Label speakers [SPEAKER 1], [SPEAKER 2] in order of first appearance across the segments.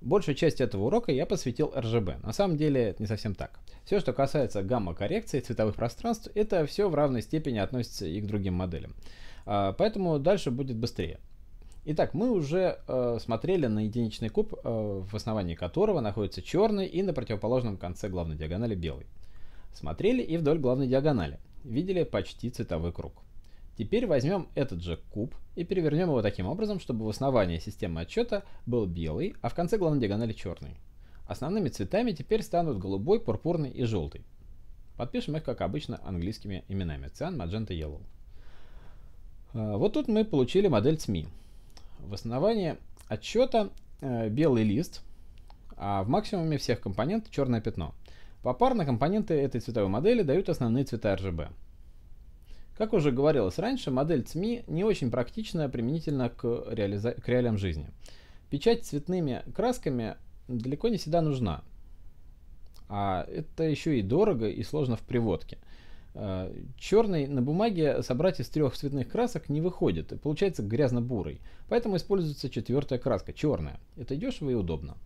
[SPEAKER 1] Большую часть этого урока я посвятил RGB. На самом деле это не совсем так. Все, что касается гамма-коррекции цветовых пространств, это все в равной степени относится и к другим моделям. А, поэтому дальше будет быстрее. Итак, мы уже э, смотрели на единичный куб, э, в основании которого находится черный и на противоположном конце главной диагонали белый. Смотрели и вдоль главной диагонали. Видели почти цветовой круг. Теперь возьмем этот же куб и перевернем его таким образом, чтобы в основании системы отчета был белый, а в конце главной диагонали черный. Основными цветами теперь станут голубой, пурпурный и желтый. Подпишем их, как обычно, английскими именами. Cyan, Magenta, Yellow. Вот тут мы получили модель ЦМИ. В основании отчета э, белый лист, а в максимуме всех компонент черное пятно. Попарно компоненты этой цветовой модели дают основные цвета RGB. Как уже говорилось раньше, модель ЦМИ не очень практичная применительно к, реализа... к реалиям жизни. Печать цветными красками далеко не всегда нужна. А это еще и дорого и сложно в приводке. Э, черный на бумаге собрать из трех цветных красок не выходит, и получается грязно-бурый. Поэтому используется четвертая краска, черная. Это дешево и удобно.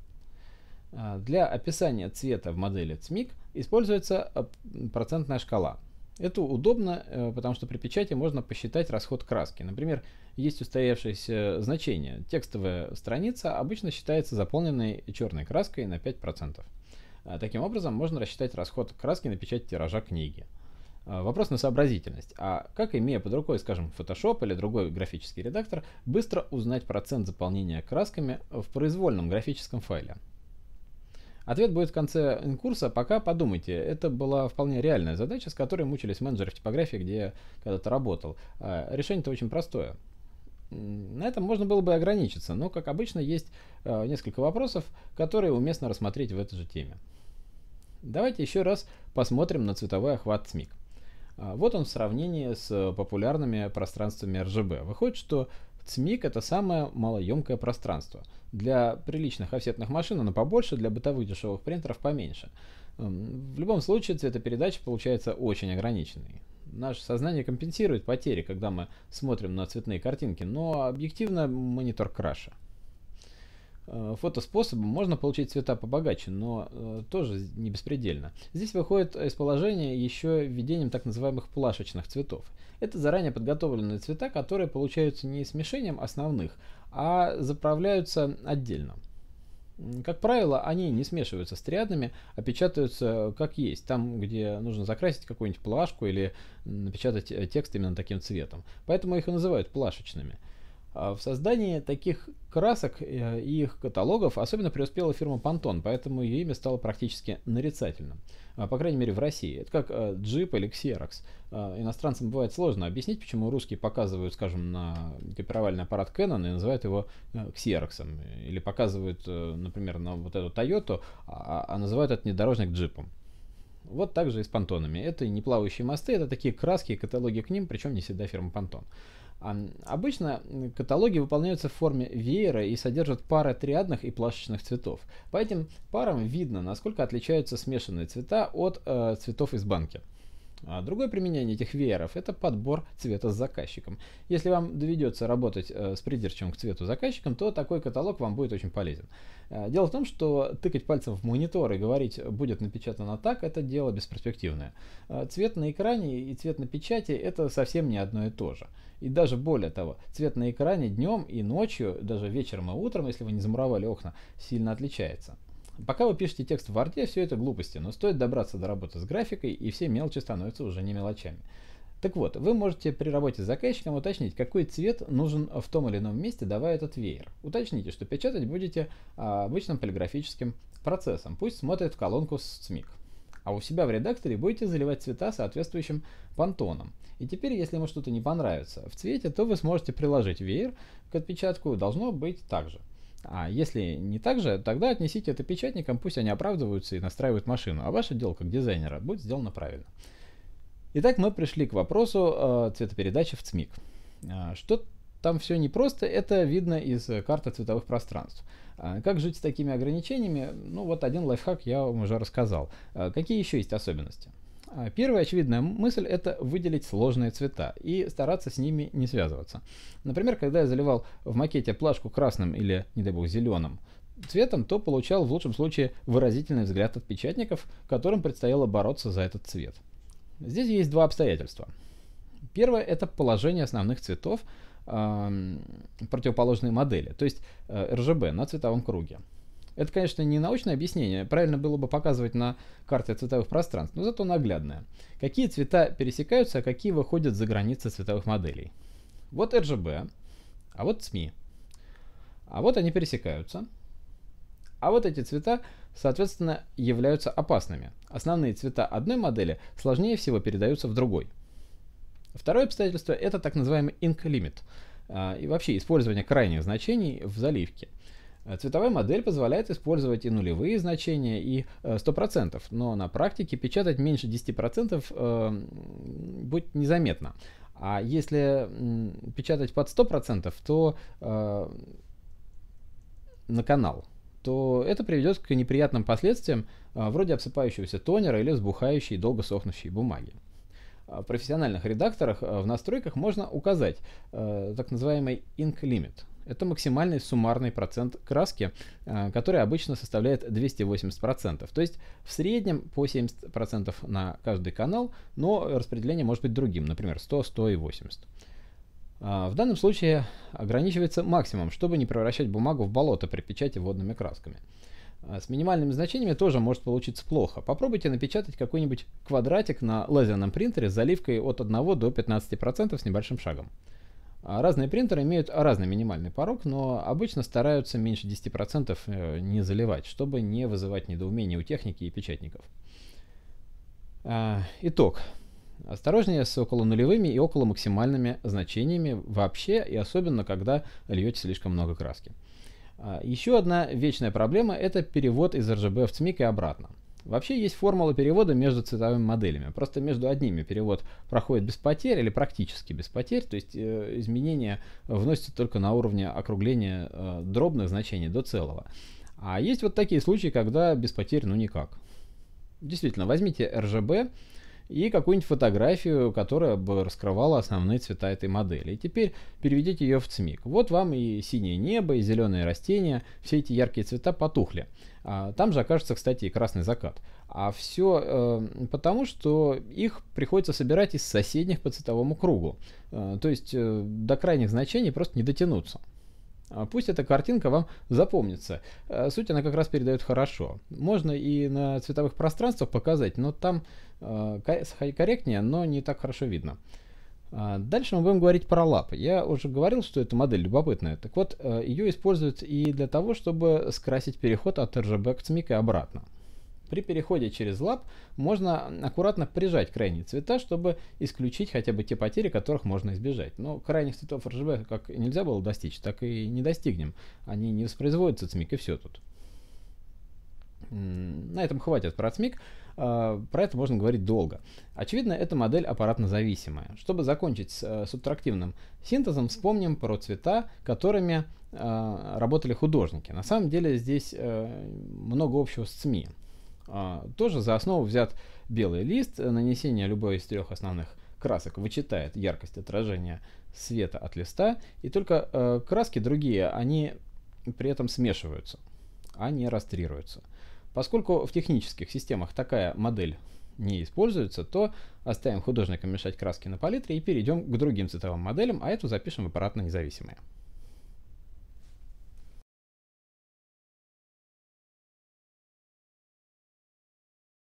[SPEAKER 1] Э, для описания цвета в модели ЦМИК используется э, процентная шкала – это удобно, э, потому что при печати можно посчитать расход краски. Например, есть устоявшееся значение. Текстовая страница обычно считается заполненной черной краской на 5%. А, таким образом, можно рассчитать расход краски на печать тиража книги. А, вопрос на сообразительность. А как, имея под рукой, скажем, Photoshop или другой графический редактор, быстро узнать процент заполнения красками в произвольном графическом файле? Ответ будет в конце курса, пока подумайте. Это была вполне реальная задача, с которой мучились менеджеры в типографии, где я когда-то работал. А, решение-то очень простое. На этом можно было бы ограничиться, но, как обычно, есть э, несколько вопросов, которые уместно рассмотреть в этой же теме. Давайте еще раз посмотрим на цветовой охват СМИК. А, вот он в сравнении с популярными пространствами RGB. Выходит, что ЦМИК – это самое малоемкое пространство. Для приличных офсетных машин оно побольше, для бытовых дешевых принтеров поменьше. Эм, в любом случае цветопередача получается очень ограниченной. Наше сознание компенсирует потери, когда мы смотрим на цветные картинки, но объективно монитор краше. Э, фотоспособом можно получить цвета побогаче, но э, тоже не беспредельно. Здесь выходит из положения еще введением так называемых плашечных цветов. Это заранее подготовленные цвета, которые получаются не смешением основных, а заправляются отдельно. Как правило, они не смешиваются с триадами, а печатаются э, как есть, там, где нужно закрасить какую-нибудь плашку или напечатать текст именно таким цветом. Поэтому их и называют плашечными. А, в создании таких красок э, и их каталогов особенно преуспела фирма Pantone, поэтому ее имя стало практически нарицательным. А, по крайней мере в России. Это как Jeep э, или Xerox. А, иностранцам бывает сложно объяснить, почему русские показывают, скажем, на копировальный аппарат Canon и называют его Xerox. Э, или показывают, например, на вот эту Toyota, а называют этот внедорожник джипом. Вот так же и с понтонами. Это не плавающие мосты, это такие краски и каталоги к ним, причем не всегда фирма Pantone. А, обычно каталоги выполняются в форме веера и содержат пары триадных и плашечных цветов. По этим парам видно, насколько отличаются смешанные цвета от э, цветов из банки. А другое применение этих вееров – это подбор цвета с заказчиком. Если вам доведется работать э, с придирчивым к цвету заказчиком, то такой каталог вам будет очень полезен. Э, дело в том, что тыкать пальцем в монитор и говорить «будет напечатано так» – это дело бесперспективное. Э, цвет на экране и цвет на печати – это совсем не одно и то же. И даже более того, цвет на экране днем и ночью, даже вечером и утром, если вы не замуровали окна, сильно отличается. Пока вы пишете текст в арте, все это глупости, но стоит добраться до работы с графикой, и все мелочи становятся уже не мелочами. Так вот, вы можете при работе с заказчиком уточнить, какой цвет нужен в том или ином месте, давая этот веер. Уточните, что печатать будете а, обычным полиграфическим процессом. Пусть смотрят в колонку с цмик. А у себя в редакторе будете заливать цвета соответствующим понтоном. И теперь, если ему что-то не понравится в цвете, то вы сможете приложить веер к отпечатку, должно быть так же. А если не так же, тогда отнесите это печатникам, пусть они оправдываются и настраивают машину, а ваше дело как дизайнера будет сделано правильно. Итак, мы пришли к вопросу э, цветопередачи в ЦМИК. Э, что там все непросто, это видно из э, карты цветовых пространств. Э, как жить с такими ограничениями? Ну вот один лайфхак я вам уже рассказал. Э, какие еще есть особенности? А первая очевидная мысль – это выделить сложные цвета и стараться с ними не связываться. Например, когда я заливал в макете плашку красным или, не дай бог, зеленым цветом, то получал в лучшем случае выразительный взгляд от печатников, которым предстояло бороться за этот цвет. Здесь есть два обстоятельства. Первое – это положение основных цветов э, противоположной модели, то есть э, РЖБ на цветовом круге. Это, конечно, не научное объяснение. Правильно было бы показывать на карте цветовых пространств, но зато наглядное. Какие цвета пересекаются, а какие выходят за границы цветовых моделей. Вот RGB, а вот СМИ. А вот они пересекаются. А вот эти цвета, соответственно, являются опасными. Основные цвета одной модели сложнее всего передаются в другой. Второе обстоятельство – это так называемый ink limit а, и вообще использование крайних значений в заливке – Э, цветовая модель позволяет использовать и нулевые значения, и 100%, э, но на практике печатать меньше 10% э, будет незаметно. А если м, печатать под 100%, то э, на канал, то это приведет к неприятным последствиям э, вроде обсыпающегося тонера или взбухающей долго сохнущей бумаги. А в профессиональных редакторах э, в настройках можно указать э, так называемый ink limit – это максимальный суммарный процент краски, э, который обычно составляет 280%. То есть в среднем по 70% на каждый канал, но распределение может быть другим, например 100, 100 и 80. А, в данном случае ограничивается максимум, чтобы не превращать бумагу в болото при печати водными красками. А, с минимальными значениями тоже может получиться плохо. Попробуйте напечатать какой-нибудь квадратик на лазерном принтере с заливкой от 1 до 15% с небольшим шагом. А разные принтеры имеют разный минимальный порог, но обычно стараются меньше 10% э, не заливать, чтобы не вызывать недоумения у техники и печатников. А, итог. Осторожнее с около нулевыми и около максимальными значениями вообще и особенно, когда льете слишком много краски. А, Еще одна вечная проблема – это перевод из RGB в CMYK и обратно. Вообще есть формула перевода между цветовыми моделями. Просто между одними перевод проходит без потерь или практически без потерь, то есть э, изменения вносятся только на уровне округления э, дробных значений до целого. А есть вот такие случаи, когда без потерь ну никак. Действительно, возьмите RGB, и какую-нибудь фотографию, которая бы раскрывала основные цвета этой модели. И теперь переведите ее в ЦМИК. Вот вам и синее небо, и зеленые растения, все эти яркие цвета потухли. А, там же окажется, кстати, и красный закат. А все э, потому, что их приходится собирать из соседних по цветовому кругу. Э, то есть э, до крайних значений просто не дотянуться. А, пусть эта картинка вам запомнится. Э, суть она как раз передает хорошо. Можно и на цветовых пространствах показать, но там э, корректнее, но не так хорошо видно. А, дальше мы будем говорить про лап. Я уже говорил, что эта модель любопытная. Так вот, э, ее используют и для того, чтобы скрасить переход от RGB к CMYK и обратно. При переходе через лап можно аккуратно прижать крайние цвета, чтобы исключить хотя бы те потери, которых можно избежать. Но крайних цветов RGB как нельзя было достичь, так и не достигнем. Они не воспроизводятся цмик и все тут. На этом хватит про ЦМИК, а, про это можно говорить долго. Очевидно, эта модель аппаратно зависимая. Чтобы закончить с э, субтрактивным синтезом, вспомним про цвета, которыми э, работали художники. На самом деле здесь э, много общего с ЦМИ. А, тоже за основу взят белый лист. Э, нанесение любой из трех основных красок вычитает яркость отражения света от листа. И только э, краски другие, они при этом смешиваются, а не растрируются. Поскольку в технических системах такая модель не используется, то оставим художникам мешать краски на палитре и перейдем к другим цветовым моделям, а эту запишем в аппаратно-независимые.